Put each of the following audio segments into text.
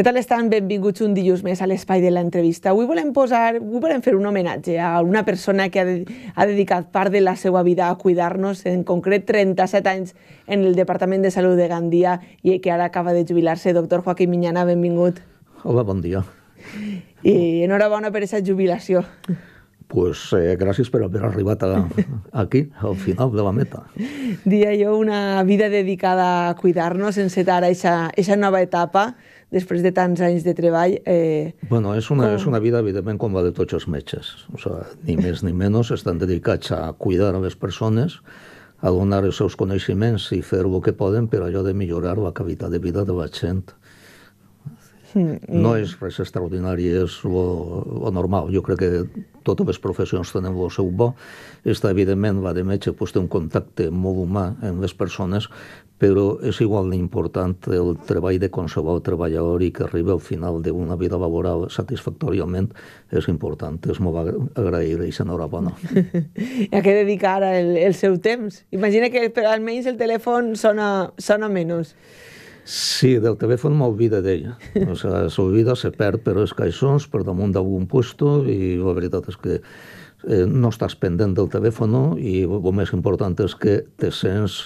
Què tal estan? Benvinguts un dilluns més a l'espai de l'entrevista. Avui volem posar, avui volem fer un homenatge a una persona que ha, de, ha dedicat part de la seva vida a cuidar-nos, en concret 37 anys en el Departament de Salut de Gandia i que ara acaba de jubilar-se. Doctor Joaquim Minyana, benvingut. Hola, bon dia. I enhorabona per aquesta jubilació pues, eh, gràcies per haver arribat a, aquí, al final de la meta. Dia jo, una vida dedicada a cuidar-nos, encetar aquesta nova etapa després de tants anys de treball... Eh, bueno, és una, com... és una vida, evidentment, com la de tots els metges. O sea, ni més ni menys estan dedicats a cuidar a les persones, a donar els seus coneixements i fer el que poden per allò de millorar la qualitat de vida de la gent. Hmm, no hmm. és res extraordinari, és lo, lo normal. Jo crec que totes les professions tenen el seu bo. Està, evidentment, la de metge pues, té un contacte molt humà amb les persones, però és igual d'important el treball de qualsevol treballador i que arriba al final d'una vida laboral satisfactòriament és important. És molt agraïda i enhorabona. a què dedica el, el seu temps? Imagina que almenys el telèfon sona, sona menys. Sí, del telèfon m'olvida d'ell. Eh? O sea, s'olvida, se perd, però els caixons per damunt d'algun puesto i la veritat és que eh, no estàs pendent del telèfon i el més important és que te sents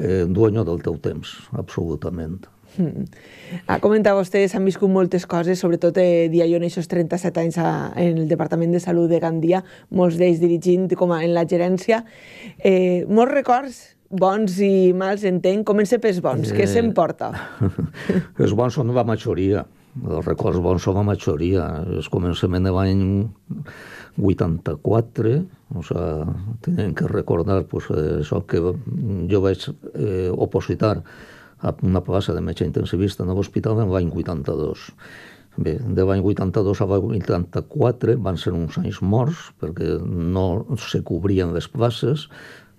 eh, dueño del teu temps, absolutament. Mm. Ha comentat vostè, s'han viscut moltes coses, sobretot eh, dia jo en aquests 37 anys a, en el Departament de Salut de Gandia, molts d'ells dirigint com a, en la gerència. Eh, molts records bons i mals, entenc. Comença pels bons. Eh... Què s'emporta? els bons són la majoria. Els records bons són la majoria. És començament de l'any 84, o sigui, tenen que recordar pues, això que jo vaig eh, opositar a una plaça de metge intensivista en l'hospital en l'any 82. Bé, de l'any 82 a l'any 84 van ser uns anys morts perquè no se cobrien les places,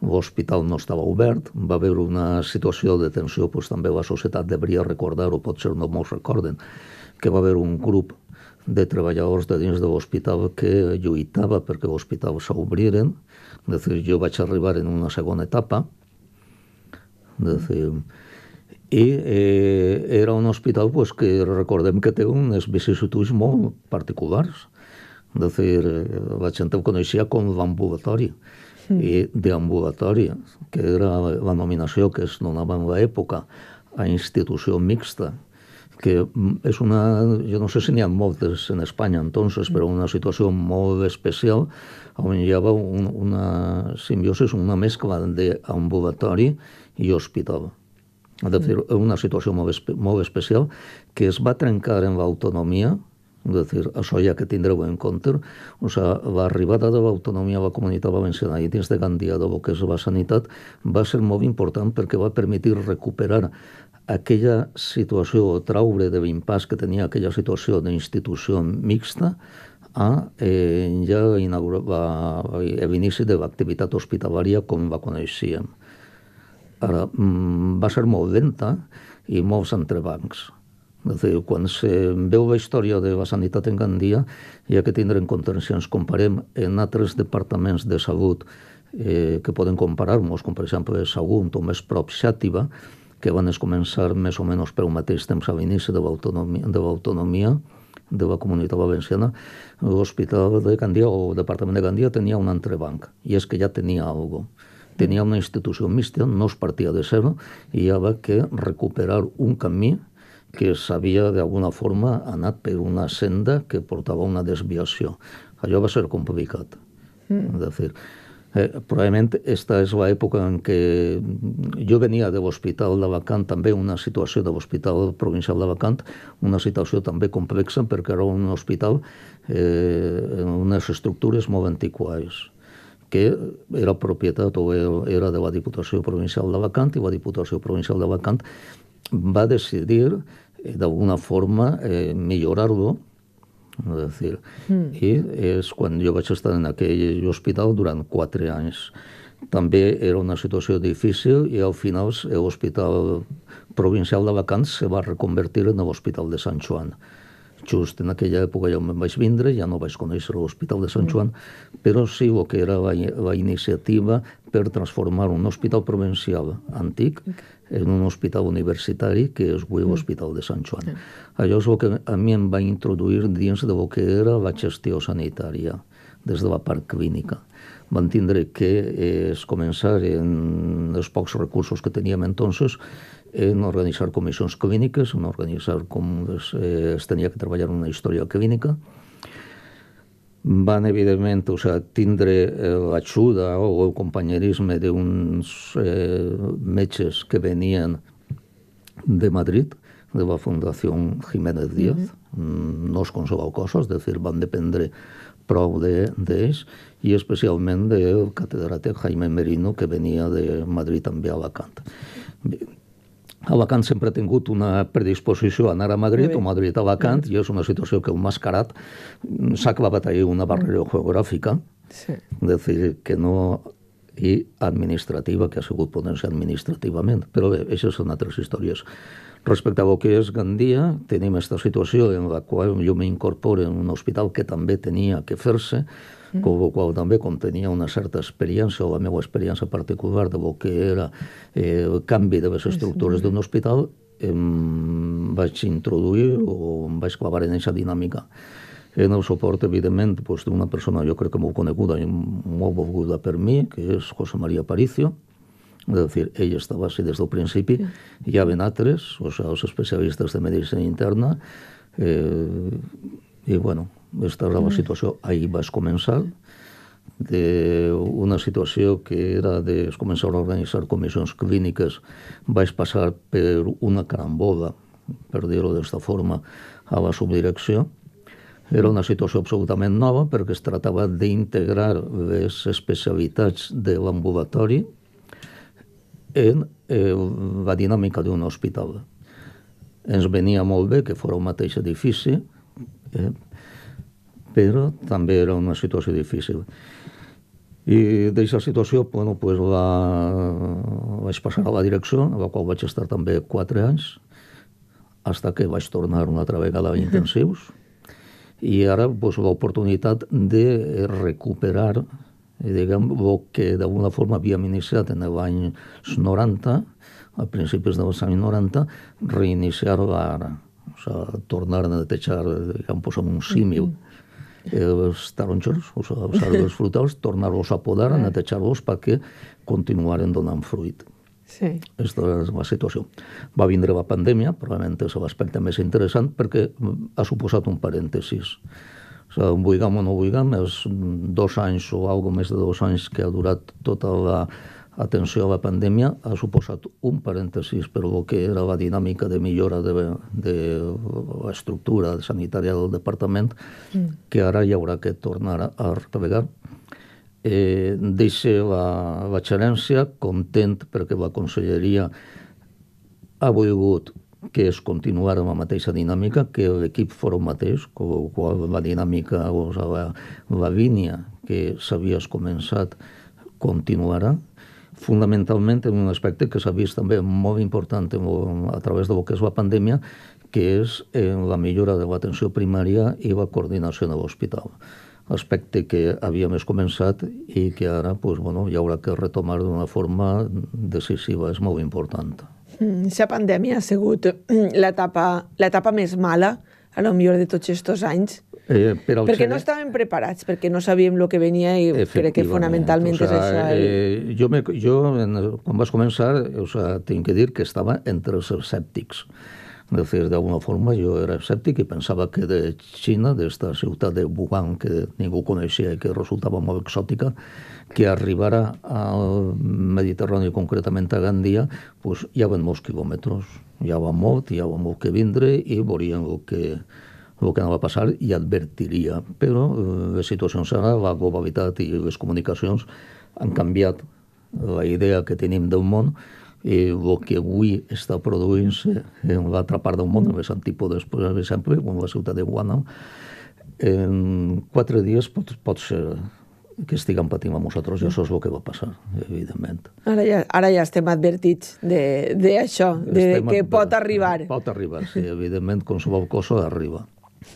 L'hospital no estava obert, va haver una situació de tensió, doncs també la societat devia recordar o potser no mos recorden, que va haver un grup de treballadors de dins de l'hospital que lluitava perquè l'hospital s'obriren. És dir, jo vaig arribar en una segona etapa. És dir, i eh, era un hospital pues, que recordem que té unes vicissituds molt particulars. És dir, eh, la gent el coneixia com l'ambulatori. Hmm. i deambulatòria, que era la nominació que es donava en l'època a institució mixta, que és una, jo no sé si n'hi ha moltes en Espanya entonces, però una situació molt especial on hi havia un, una simbiosi, una mescla d'ambulatori i hospital. És a dir, hmm. una situació molt, molt especial que es va trencar en l'autonomia es decir, això ja que tindreu en compte. O sigui, l'arribada de l'autonomia a la comunitat valenciana i dins de Gandia, de que és la sanitat, va ser molt important perquè va permetir recuperar aquella situació o traure de l'impàs que tenia aquella situació d'institució mixta a eh, ja inaugurar l'inici de l'activitat hospitalària com la coneixíem. Ara, mm, va ser molt lenta i molts entrebancs dir, quan se veu la història de la sanitat en Gandia, hi ha que tindre en compte, si ens comparem en altres departaments de salut eh, que poden comparar-nos, com per exemple Sagunt o més prop Xàtiva, que van començar més o menys per un mateix temps a l'inici de l'autonomia, de la comunitat valenciana, l'hospital de Gandia o el departament de Gandia tenia un banc, i és que ja tenia algo. Tenia una institució mixta, no es partia de zero, i hi havia que recuperar un camí que s'havia d'alguna forma anat per una senda que portava una desviació. Allò va ser complicat. Mm. És a dir, Eh, probablement aquesta és l'època en què jo venia de l'Hospital de Vacant, també una situació de l'Hospital Provincial Vacant, una situació també complexa perquè era un hospital eh, en unes estructures molt antiquades que era propietat o era de la Diputació Provincial de Vacant i la Diputació Provincial de Vacant va decidir eh, de forma eh, millorar-lo és dir, mm. I és quan jo vaig estar en aquell hospital durant quatre anys. També era una situació difícil i al final l'Hospital Provincial de Vacants se va reconvertir en l'Hospital de Sant Joan just en aquella època ja me'n vaig vindre, ja no vaig conèixer l'Hospital de Sant Joan, mm. però sí el que era la, la iniciativa per transformar un hospital provincial antic en un hospital universitari que és avui l'Hospital mm. de Sant Joan. Mm. Allò és el que a mi em va introduir dins del que era la gestió sanitària des de la part clínica. Van tindre que eh, es començar en els pocs recursos que teníem entonces en eh, organitzar comissions clíniques, en organitzar com es, eh, es tenia que treballar una història clínica. Van, evidentment, o sea, tindre eh, l'ajuda o el companyerisme d'uns eh, metges que venien de Madrid, de la Fundació Jiménez Díaz. Mm -hmm. No es consoleu cosa, és dir, van dependre prou d'ells de, i especialment del catedràtic Jaime Merino, que venia de Madrid també a Alacant. Alacant sempre ha tingut una predisposició a anar a Madrid o Madrid a Alacant i és una situació que el mascarat mm, s'ha clavat ahí una barrera geogràfica, sí. és dir, que no i administrativa, que ha sigut ponència administrativament. Però bé, aquestes són altres històries. Respecte al que és Gandia, tenim aquesta situació en la qual jo m'incorporo en un hospital que també tenia que fer-se, -huh. co qual també, com contenía unha certa experiencia ou a meua experiencia particular de que era eh, o cambio de les d'un hospital, em vais introduir ou vais clavar en aquesta dinàmica en el suport, evidentment, pues, unha persona, eu creo que moi coneguda e moi boguda per mi, que é José María Paricio É a ella estaba así desde o principio, e a Benatres, havia altres, o sea, os especialistas de medicina interna, eh, e, bueno, Aquesta era la mm. situació. Ahir vaig començar d'una situació que era de començar a organitzar comissions clíniques. Vaig passar per una caramboda, per dir-ho d'esta forma, a la subdirecció. Era una situació absolutament nova perquè es tractava d'integrar les especialitats de l'ambulatori en eh, la dinàmica d'un hospital. Ens venia molt bé que fos el mateix edifici, eh, però també era una situació difícil. I d'aquesta situació bueno, pues la, vaig passar a la direcció, a la qual vaig estar també 4 anys, fins que vaig tornar una altra vegada a intensius, i ara pues, l'oportunitat de recuperar diguem, el que d'alguna forma havíem iniciat en anys 90, a principis dels anys 90, reiniciar-la ara. O sigui, tornar a netejar, diguem, posar un símil. Mm -hmm Eh, els taronxos, els, els frutals, tornar-los a podar, a netejar-los perquè continuaren donant fruit. Sí. Aquesta és la situació. Va vindre la pandèmia, probablement és l'aspecte més interessant, perquè ha suposat un parèntesis. O sigui, un buigam o no buigam, és dos anys o alguna més de dos anys que ha durat tota la atenció a la pandèmia ha suposat un parèntesis per lo que era la dinàmica de millora de, de l'estructura sanitària del departament, mm. que ara hi haurà que tornar a, a Eh, deixa la, la xerència content perquè la conselleria ha volgut que es continuara amb la mateixa dinàmica, que l'equip fos el mateix, com qual la dinàmica, o sigui, la, la vínia que s'havies començat continuarà, fundamentalment en un aspecte que s'ha vist també molt important a través del que és la pandèmia, que és en eh, la millora de l'atenció primària i la coordinació de l'hospital aspecte que havíem començat i que ara pues, bueno, hi haurà que retomar d'una forma decisiva, és molt important. La mm, pandèmia ha sigut mm, l'etapa més mala, a lo millor de tots aquests anys, Eh, per perquè no estàvem preparats, perquè no sabíem el que venia i crec que fonamentalment o sea, és això. Eh, Eh, jo, me, jo en, quan vas començar, o sea, tinc que dir que estava entre els escèptics. d'alguna forma jo era escèptic i pensava que de Xina, d'esta ciutat de Wuhan, que ningú coneixia i que resultava molt exòtica, que arribara al Mediterrani, concretament a Gandia, pues, ja van molts quilòmetres. Ja havia molt, ja havia molt que vindre i veurien el que, el que anava a passar i advertiria. Però eh, les situacions ara, la globalitat i les comunicacions han canviat la idea que tenim del món i el que avui està produint-se en l'altra part del món, en les antípodes, per exemple, com la ciutat de Guana, en quatre dies pot, pot ser que estiguem patint amb nosaltres, i això és el que va passar, evidentment. Ara ja, ara ja estem advertits d'això, de, de, això, de que pot arribar. Pot arribar, sí, evidentment, qualsevol cosa arriba.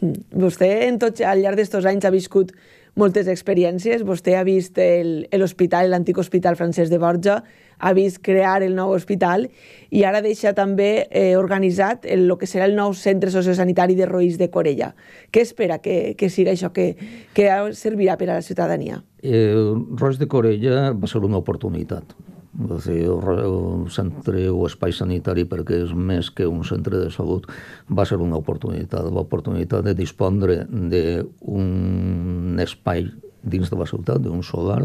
Mm. Vostè en tot, al llarg d'aquests anys ha viscut moltes experiències. Vostè ha vist l'hospital, l'antic hospital francès de Borja, ha vist crear el nou hospital i ara deixa també eh, organitzat el, el que serà el nou centre sociosanitari de Roís de Corella. Què espera que, que siga això, que, que servirà per a la ciutadania? Eh, Roís de Corella va ser una oportunitat o sigui, un centre o espai sanitari perquè és més que un centre de salut va ser una oportunitat, l'oportunitat de dispondre d'un espai dins de la ciutat, d'un solar,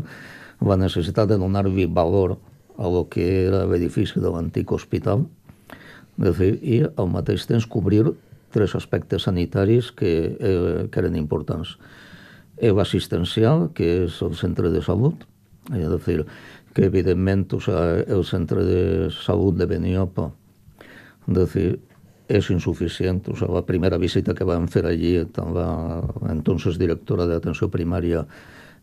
la necessitat de donar-li valor a lo que era l'edifici de l'antic hospital, de fer, i al mateix temps cobrir tres aspectes sanitaris que, eh, que eren importants. L'assistencial, que és el centre de salut, és a dir, que evidentment o sea, el centre de salut de Beniopa, és dir, és insuficient. O sea, la primera visita que vam fer allí, tant la entonces directora d'atenció primària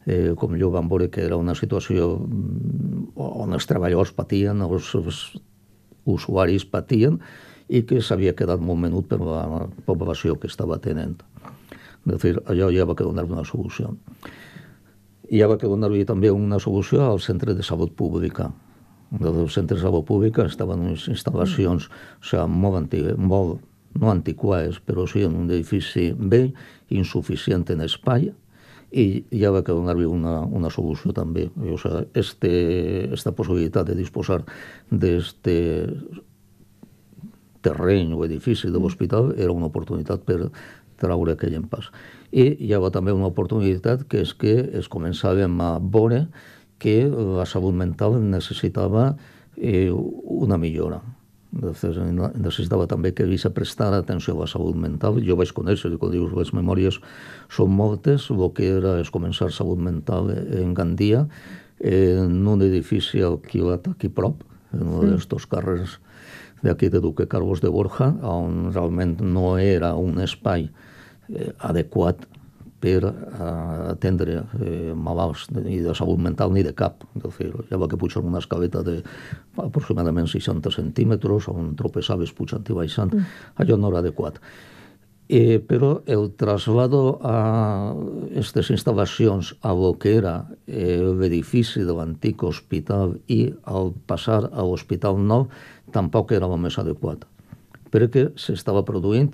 eh, com jo vam veure que era una situació mm, on els treballadors patien, els, els usuaris patien i que s'havia quedat molt menut per la població que estava tenent. És a dir, allò ja va quedar una solució hi va que donar-li també una solució al centre de salut pública. Del centre de salut pública estaven unes instal·lacions o sigui, molt, antigues, molt no antiquades, però sí en un edifici vell, insuficient en espai, i hi va que donar-li una, una solució també. I, o sigui, este, esta possibilitat de disposar d'este terreny o edifici de l'hospital era una oportunitat per traure aquell impàs. I hi va també una oportunitat que és que es començàvem a veure que la salut mental necessitava eh, una millora. Després eh, necessitava també que se prestara atenció a la salut mental. Jo vaig conèixer, quan dius, les memòries són moltes, el que era és començar salut mental en Gandia, en un edifici alquilat aquí prop, en un sí. d'aquests carrers d'aquí de Duque Carlos de Borja, on realment no era un espai eh, eh, adequat per eh, atendre eh, malalts ni de salut mental ni de cap del ja va que puja una escaleta de aproximadament 60 centímetres on tropeçaves pujant i baixant, mm. allò no era adequat. Eh, però el trasllat a aquestes instal·lacions a lo que era eh, l'edifici de l'antic hospital i al passar a l'Hospital Nou tampoc era el més adequat perquè s'estava produint,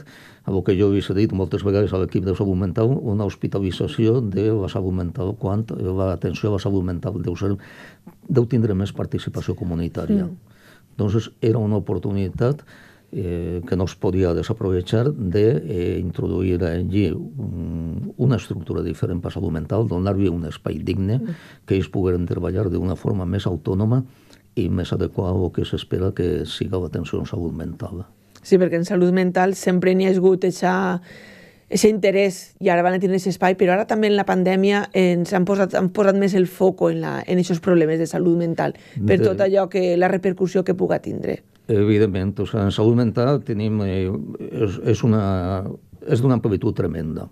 el que jo he dit moltes vegades a l'equip de salut mental, una hospitalització de la salut mental, quan l'atenció a la salut mental deu, ser, deu tindre més participació comunitària. Mm. Doncs era una oportunitat eh, que no es podia desaprovechar d'introduir de, eh, allí un, una estructura diferent per salut mental, donar-li un espai digne que ells pogueren treballar d'una forma més autònoma i més adequada al que s'espera que siga l'atenció en salut mental. Sí, perquè en salut mental sempre n'hi ha hagut eixa, eixa interès i ara van a tenir aquest espai, però ara també en la pandèmia ens han posat, han posat més el foco en, la, en aquests problemes de salut mental per de... tot allò que la repercussió que puga tindre. Evidentment, o sigui, en salut mental tenim, eh, és, és, una, és d'una amplitud tremenda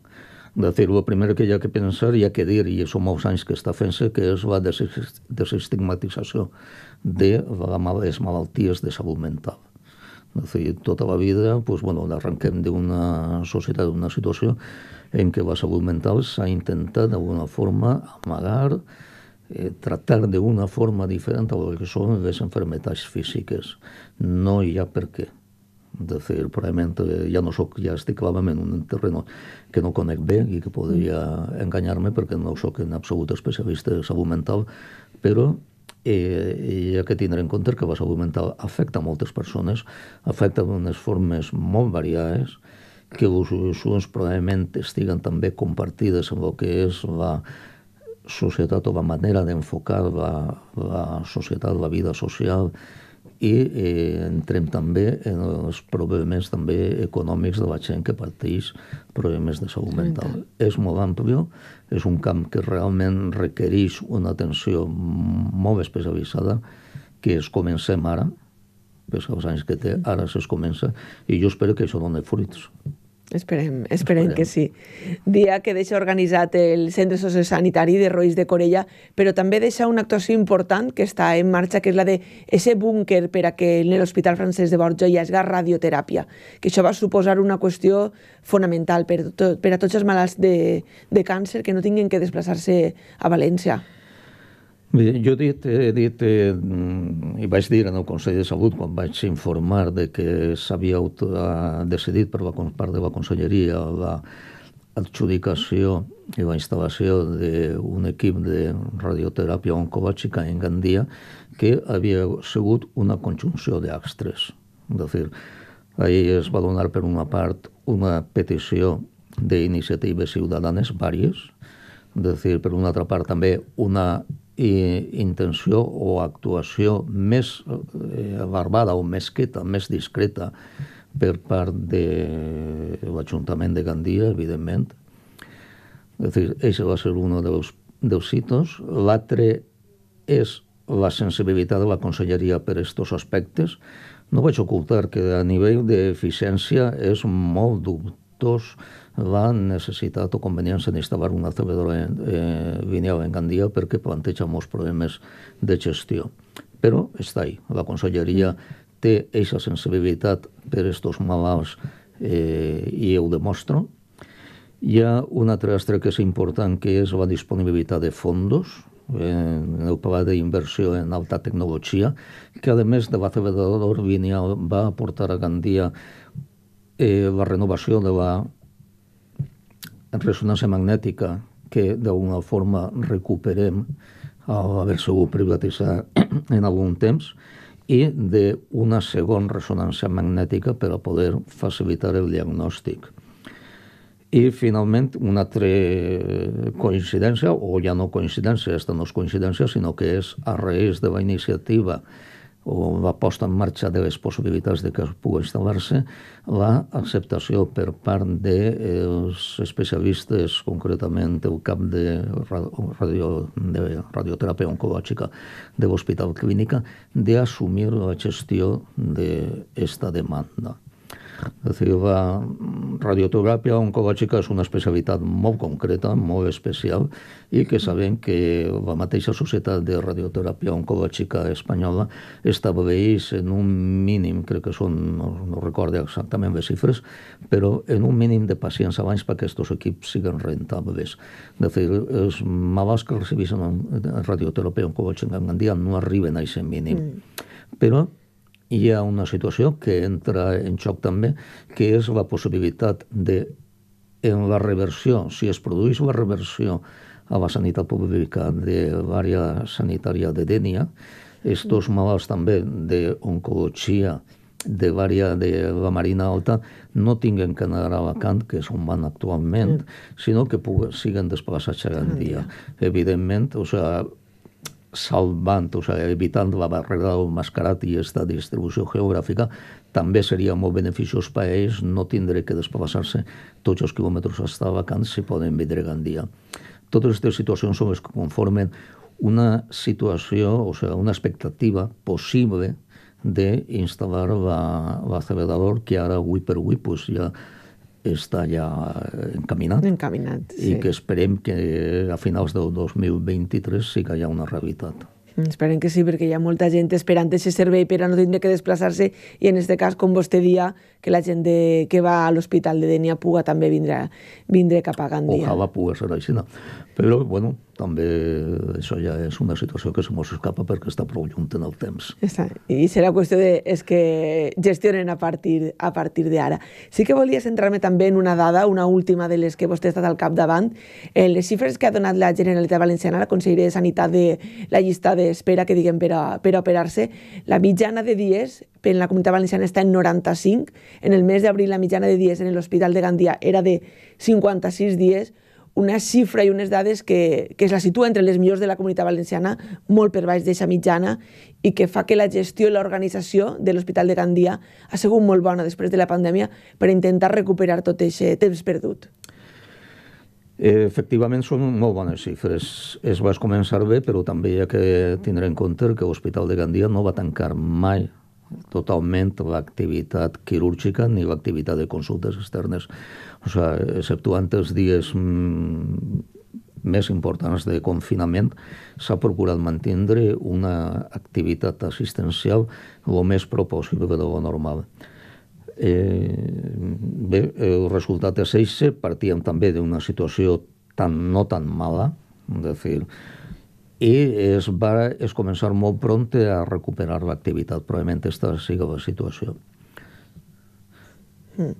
de fer lo primer que hi ha que pensar i ha que dir, i són molts anys que està fent-se, que és la desestigmatització de la, les malalties de salut mental. És dir, tota la vida doncs, bueno, arrenquem d'una societat, d'una situació en què la salut mental s'ha intentat d'alguna forma amagar, eh, tractar d'una forma diferent a lo que són les enfermetats físiques. No hi ha per què. De fer, probablement eh, ja no soc, ja estic clavament en un terreno que no conec bé i que podria mm. enganyar-me perquè no sóc en absolut especialista de salut mental, però i, i ha que tindre en compte que la salut mental afecta moltes persones, afecta d'unes formes molt variades, que les solucions probablement estiguen també compartides amb el que és la societat o la manera d'enfocar la, la societat, la vida social, i eh, entrem també en els problemes també econòmics de la gent que parteix problemes de salut mental. És molt ampli, és un camp que realment requereix una atenció molt especialitzada que es comencem ara, pels els anys que té, ara es comença, i jo espero que això doni fruits. Esperem, esperem, esperem que sí. Dia que deixa organitzat el Centre Sociosanitari de Rois de Corella, però també deixa una actuació important que està en marxa, que és la de ese búnquer per a que en l'Hospital Francesc de Borja hi hagi radioteràpia, que això va suposar una qüestió fonamental per, tot, per a tots els malalts de, de càncer que no tinguin que desplaçar-se a València. Bé, jo he dit, he dit eh, mm, i vaig dir en el Consell de Salut quan vaig informar de que s'havia eh, decidit per la part de la Conselleria la adjudicació i la instal·lació d'un equip de radioteràpia oncològica en Gandia que havia sigut una conjunció d'astres. És a dir, ahir es va donar per una part una petició d'iniciatives ciutadanes, vàries, és a dir, per una altra part també una i intenció o actuació més eh, barbada o més queta, més discreta per part de l'Ajuntament de Gandia, evidentment. És a dir, això va ser un dels, dels hitos. L'altre és la sensibilitat de la conselleria per aquests aspectes. No vaig ocultar que a nivell d'eficiència és molt dubte dos la necessitat o conveniència d'instal·lar una servidora eh, lineal en Gandia perquè planteja molts problemes de gestió. Però està ahí. La conselleria té aquesta sensibilitat per aquests malalts eh, i ho demostra. Hi ha un altre astre que és important, que és la disponibilitat de fons, eh, en el pla d'inversió en alta tecnologia, que a més de la treballadora lineal va aportar a Gandia eh, la renovació de la resonància magnètica que d'alguna forma recuperem a haver sigut privatitzat en algun temps i d'una segona ressonància magnètica per a poder facilitar el diagnòstic. I, finalment, una altra coincidència, o ja no coincidència, aquesta no és coincidència, sinó que és a raó de la iniciativa o la posta en marxa de les possibilitats de que es pugui instal·lar-se, l'acceptació per part dels eh, especialistes, concretament el cap de, radio, de radioterapia oncològica de l'Hospital Clínica, d'assumir la gestió de demanda. Decir, la radioterapia oncològica és una especialitat molt concreta, molt especial, i que sabem que la mateixa Societat de radioterapia Oncològica Espanyola estableix en un mínim, crec que són, no, no recordo exactament les xifres, però en un mínim de pacients abans perquè aquests equips sigan rentables. De fet, els malalts que recibeixen radioterapia oncològica en dia no arriben a aquest mínim. Mm. Però hi ha una situació que entra en xoc també, que és la possibilitat de, en la reversió, si es produeix la reversió a la sanitat pública de l'àrea sanitària de Dènia, estos malalts també d'oncologia de l'àrea de la Marina Alta no tinguen que anar a Alacant, que és on van actualment, mm. sinó que puguen, siguen desplaçats a Gandia. Evidentment, o sigui, sea, salvant, o sigui, evitant la barrera del mascarat i aquesta distribució geogràfica, també seria molt beneficiós per a ells no tindre que desplaçar-se tots els quilòmetres a vacants si poden vindre Gandia. Totes aquestes situacions són les que conformen una situació, o sigui, una expectativa possible d'instal·lar l'accelerador que ara avui per avui pues, ja està ja encaminat, encaminat sí. i que esperem que a finals del 2023 sí que hi ha una realitat. Esperem que sí, perquè hi ha molta gent esperant aquest servei per a no tindre que desplaçar-se i en aquest cas, com vostè dia, que la gent de, que va a l'Hospital de Denia puga també vindrà, vindre cap a Gandia. Ojalà pugui ser així. No? Però, bueno, també eh, això ja és una situació que se mos escapa perquè està prou lluny en el temps. Està. I serà qüestió de, és que gestionen a partir, a partir d'ara. Sí que volia centrar-me també en una dada, una última de les que vostè ha estat al capdavant, en les xifres que ha donat la Generalitat Valenciana, la Conselleria de Sanitat de la llista d'espera, que diguem, per a, per a operar-se, la mitjana de dies en la Comunitat Valenciana està en 95, en el mes d'abril la mitjana de dies en l'Hospital de Gandia era de 56 dies, una xifra i unes dades que, que es la situa entre les millors de la comunitat valenciana, molt per baix d'eixa mitjana, i que fa que la gestió i l'organització de l'Hospital de Gandia ha sigut molt bona després de la pandèmia per intentar recuperar tot aquest temps perdut. Efectivament, són molt bones xifres. Es va començar bé, però també hi ha que tindre en compte que l'Hospital de Gandia no va tancar mai totalment l'activitat quirúrgica ni l'activitat de consultes externes. O sea, exceptuant els dies mm, més importants de confinament, s'ha procurat mantenir una activitat assistencial el més pro de lo normal. Eh, bé, el resultat és eixe, partíem també d'una situació tan, no tan mala, dir, i es va es començar molt pront a recuperar l'activitat. Probablement aquesta sigui la situació. Mm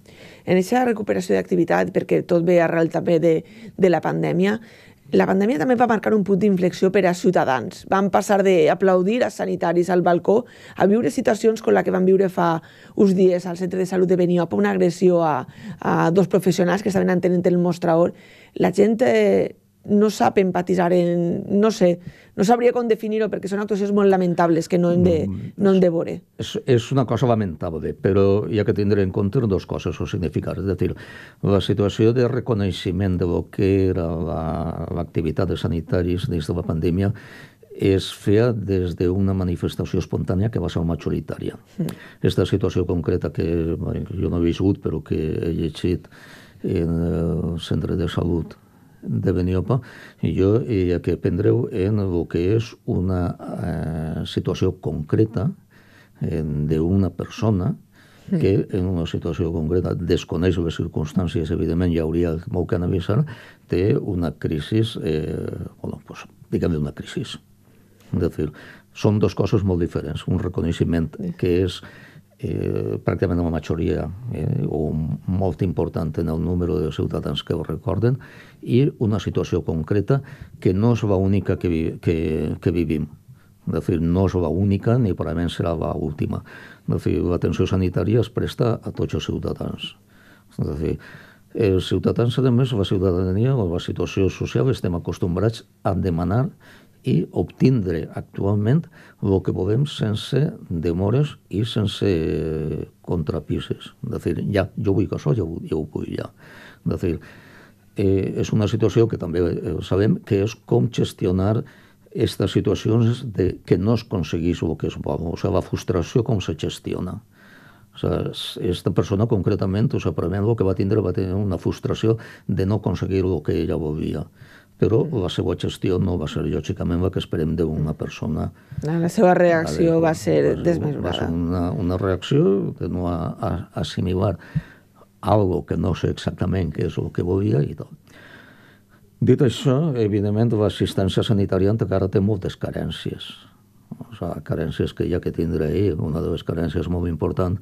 en aquesta recuperació d'activitat, perquè tot ve arrel també de, de la pandèmia, la pandèmia també va marcar un punt d'inflexió per a ciutadans. Van passar d'aplaudir a sanitaris al balcó a viure situacions com la que van viure fa uns dies al centre de salut de Beniop, una agressió a, a dos professionals que estaven entenent el mostrador. La gent eh, no sap empatitzar en... No sé, no sabria com definir-ho, perquè són actuacions molt lamentables que no hem de, no hem de veure. És, és una cosa lamentable, però hi ha que tindre en compte dues coses o significats. És a dir, la situació de reconeixement de lo que era l'activitat la, de sanitaris des de la pandèmia es feia des d'una manifestació espontània que va ser majoritària. Mm. situació concreta que jo no he viscut, però que he llegit en el centre de salut de Beniopa, jo i ja que prendreu en el que és una eh, situació concreta eh, d'una persona que en una situació concreta desconeix les circumstàncies, evidentment ja hauria molt que analitzar, té una crisi, eh, bueno, pues, diguem una crisi. És dir, són dos coses molt diferents. Un reconeixement que és eh, pràcticament la majoria, eh, o molt important en el número de ciutadans que ho recorden, i una situació concreta que no és la única que, vi, que, que vivim. De fet, no és la única ni probablement serà la última. De fet, l'atenció sanitària es presta a tots els ciutadans. De fet, els ciutadans, a més, la ciutadania o la situació social estem acostumbrats a demanar i obtindre actualment el que podem sense demores i sense eh, contrapises. És dir, ja, jo vull que això, jo, ja ho vull ja. És dir, eh, és una situació que també eh, sabem que és com gestionar aquestes situacions de que no es aconsegueix el que es vol, o sigui, la frustració com se gestiona. O sigui, aquesta persona concretament, o sigui, el que va tindre va tenir una frustració de no aconseguir el que ella volia però mm. la seva gestió no va ser lògicament la que esperem d'una persona. Ah, la seva reacció va, ser desmesurada. Va ser una, una reacció que no ha, a, assimilar algo que no sé exactament què és el que volia i tot. Dit això, evidentment, l'assistència sanitària encara té moltes carències. O sigui, carències que hi ha que tindre ahir. Una de les carències molt important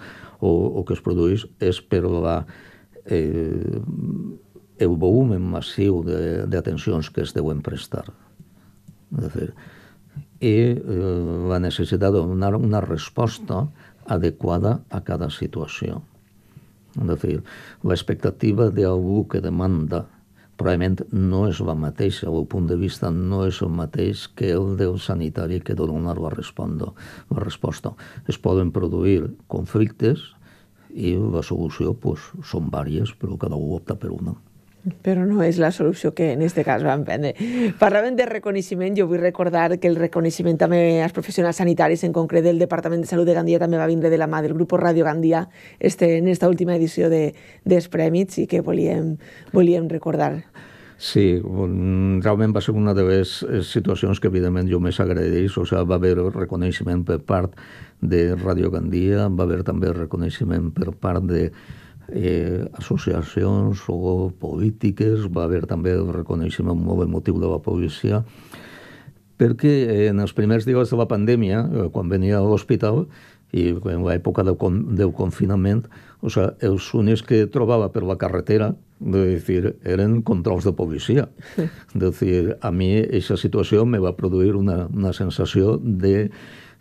o, o que es produeix és per la eh, el volumen massiu d'atencions que es deuen prestar. De fer, i eh, la necessitat de donar una resposta adequada a cada situació. De fer, l'expectativa d'algú que demanda probablement no és la mateixa, el punt de vista no és el mateix que el del sanitari que dona la, respondo, la resposta. Es poden produir conflictes i la solució pues, són vàries, però cada un opta per una però no és la solució que en aquest cas vam prendre. Parlàvem de reconeixement, jo vull recordar que el reconeixement també als professionals sanitaris, en concret del Departament de Salut de Gandia, també va vindre de la mà del grup Radio Gandia este, en esta última edició de, dels Prèmits i que volíem, volíem recordar. Sí, realment va ser una de les eh, situacions que evidentment jo més agradeix, o sigui, va haver reconeixement per part de Radio Gandia, va haver també reconeixement per part de eh, associacions o polítiques, va haver també el reconeixement molt emotiu de la policia, perquè en els primers dies de la pandèmia, eh, quan venia a l'hospital, i en l'època del, con del confinament, o sea, els únics que trobava per la carretera, de dir, eren controls de policia. Sí. De decir, a mi aquesta situació me va produir una, una sensació de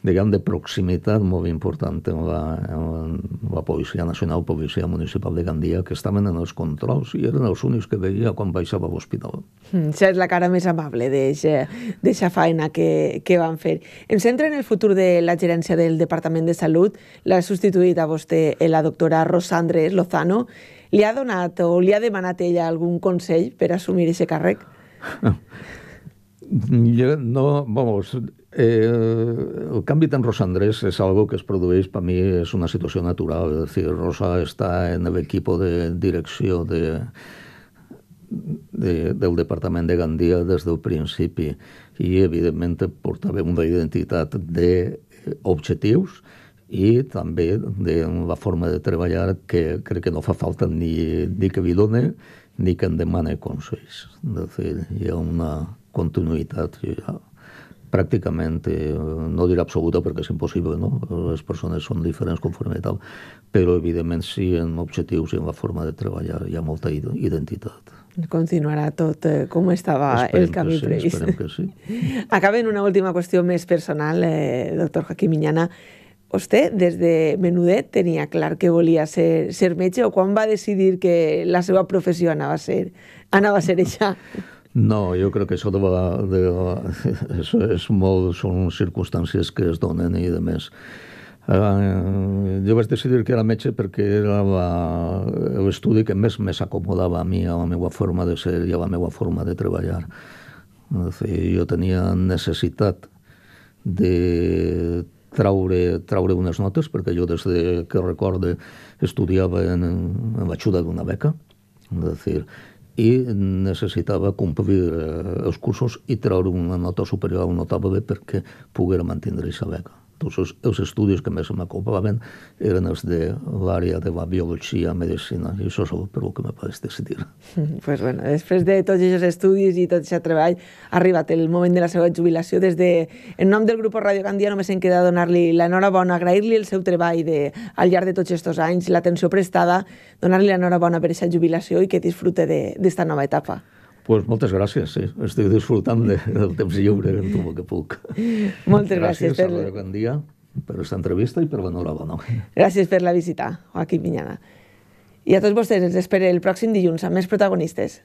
diguem, de proximitat molt important en la, en la Policia Nacional, Policia Municipal de Gandia, que estaven en els controls i eren els únics que veia quan baixava a l'hospital. Mm, és la cara més amable d'aquesta feina que, que van fer. Em centra en el futur de la gerència del Departament de Salut. L'ha substituït a vostè eh, la doctora Rosa Andrés Lozano. Li ha donat o li ha demanat ella algun consell per assumir aquest càrrec? Jo no, vamos, Eh, el canvi en Rosa Andrés és algo que es produeix, per mi és una situació natural, és dir, Rosa està en l'equip de direcció de, de, del Departament de Gandia des del principi i, evidentment, portava una identitat d'objectius eh, i també de la forma de treballar que crec que no fa falta ni, ni que li done ni que en demane consells. És a dir, hi ha una continuïtat. Hi ha eh, no diré absoluta perquè és impossible, no? les persones són diferents conforme tal, però evidentment sí en objectius i en la forma de treballar hi ha molta identitat. Continuarà tot eh, com estava esperem el camí sí, previst. Esperem que sí. Acabem una última qüestió més personal, eh, doctor Joaquim Miñana. Vostè, des de menudet, tenia clar que volia ser, ser metge o quan va decidir que la seva professió anava a ser, anava a ser això? No, jo crec que això de, de, és, és molt, són circumstàncies que es donen i de més. Uh, jo vaig decidir que era metge perquè era l'estudi que més s'acomodava a mi, a la meva forma de ser i a la meva forma de treballar. Dir, jo tenia necessitat de traure, traure unes notes, perquè jo des de que recorde estudiava en, en l'ajuda d'una beca, és a dir, i necessitava complir eh, els cursos i treure una nota superior a una nota B perquè poguera mantenir aquesta beca. Tots els, els estudis que més m'ocupaven eren els de l'àrea de la biologia, medicina, i això és el per que me vaig decidir. pues bueno, després de tots aquests estudis i tot aquest treball, ha arribat el moment de la seva jubilació. Des de, en nom del grup Radio Gandia només em queda donar-li l'enhorabona, agrair-li el seu treball de, al llarg de tots aquests anys, l'atenció prestada, donar-li l'enhorabona per aquesta jubilació i que disfrute d'esta nova etapa pues moltes gràcies, sí. Estic disfrutant de, del temps lliure en tu que puc. Moltes gràcies, gràcies per... bon dia, per aquesta entrevista i per l'enhorabona. Gràcies per la visita, Joaquim Vinyana. I a tots vostès els espero el pròxim dilluns amb més protagonistes.